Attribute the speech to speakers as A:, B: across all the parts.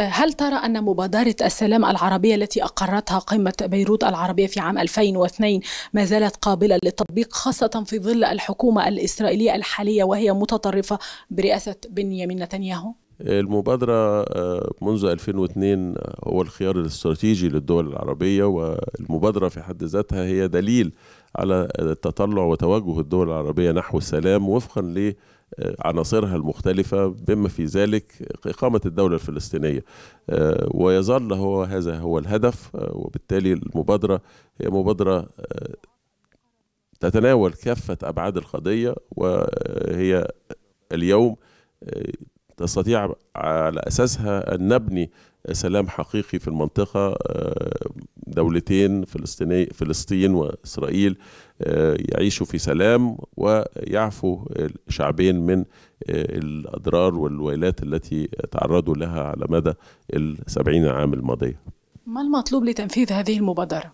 A: هل ترى أن مبادرة السلام العربية التي أقرتها قمة بيروت العربية في عام 2002 ما زالت قابلة للتطبيق خاصة في ظل الحكومة الإسرائيلية الحالية وهي متطرفة برئاسة بنيامين نتنياهو؟
B: المبادرة آه، منذ 2002 هو الخيار الاستراتيجي للدول العربية والمبادرة في حد ذاتها هي دليل على التطلع وتوجه الدول العربية نحو السلام وفقا ل آه، عناصرها المختلفة بما في ذلك إقامة الدولة الفلسطينية آه، ويظل هو هذا هو الهدف وبالتالي المبادرة هي مبادرة تتناول كافة أبعاد القضية وهي اليوم تستطيع على أساسها أن نبني سلام حقيقي في المنطقة آه، دولتين فلسطيني فلسطين وإسرائيل آه، يعيشوا في سلام ويعفو الشعبين من آه، الأضرار والويلات التي تعرضوا لها على مدى السبعين عام الماضية
A: ما المطلوب لتنفيذ هذه المبادرة؟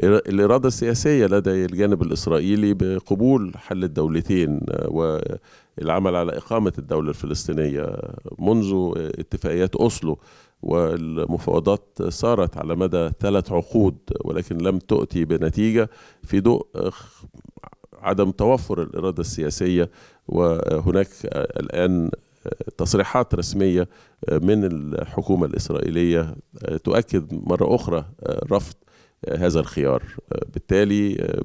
B: الإرادة السياسية لدى الجانب الإسرائيلي بقبول حل الدولتين آه، والعمل على إقامة الدولة الفلسطينية منذ اتفاقيات أوسلو والمفاوضات سارت على مدى ثلاث عقود ولكن لم تؤتي بنتيجة في ضوء آه، عدم توفر الإرادة السياسية وهناك آه، الآن تصريحات رسمية من الحكومة الإسرائيلية تؤكد مرة أخرى رفض هذا الخيار آه، بالتالي آه،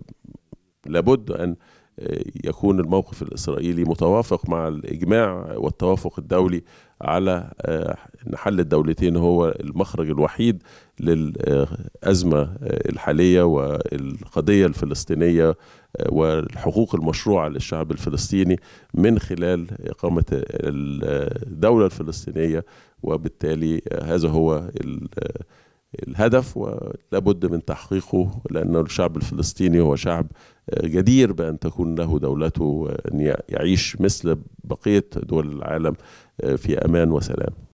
B: لابد أن آه، يكون الموقف الإسرائيلي متوافق مع الإجماع والتوافق الدولي على أن حل الدولتين هو المخرج الوحيد للأزمة الحالية والقضية الفلسطينية والحقوق المشروعة للشعب الفلسطيني من خلال إقامة الدولة الفلسطينية وبالتالي هذا هو الهدف ولابد من تحقيقه لأن الشعب الفلسطيني هو شعب آه، جدير بأن تكون له دولته آه، أن يعيش مثل بقية دول العالم آه، في أمان وسلام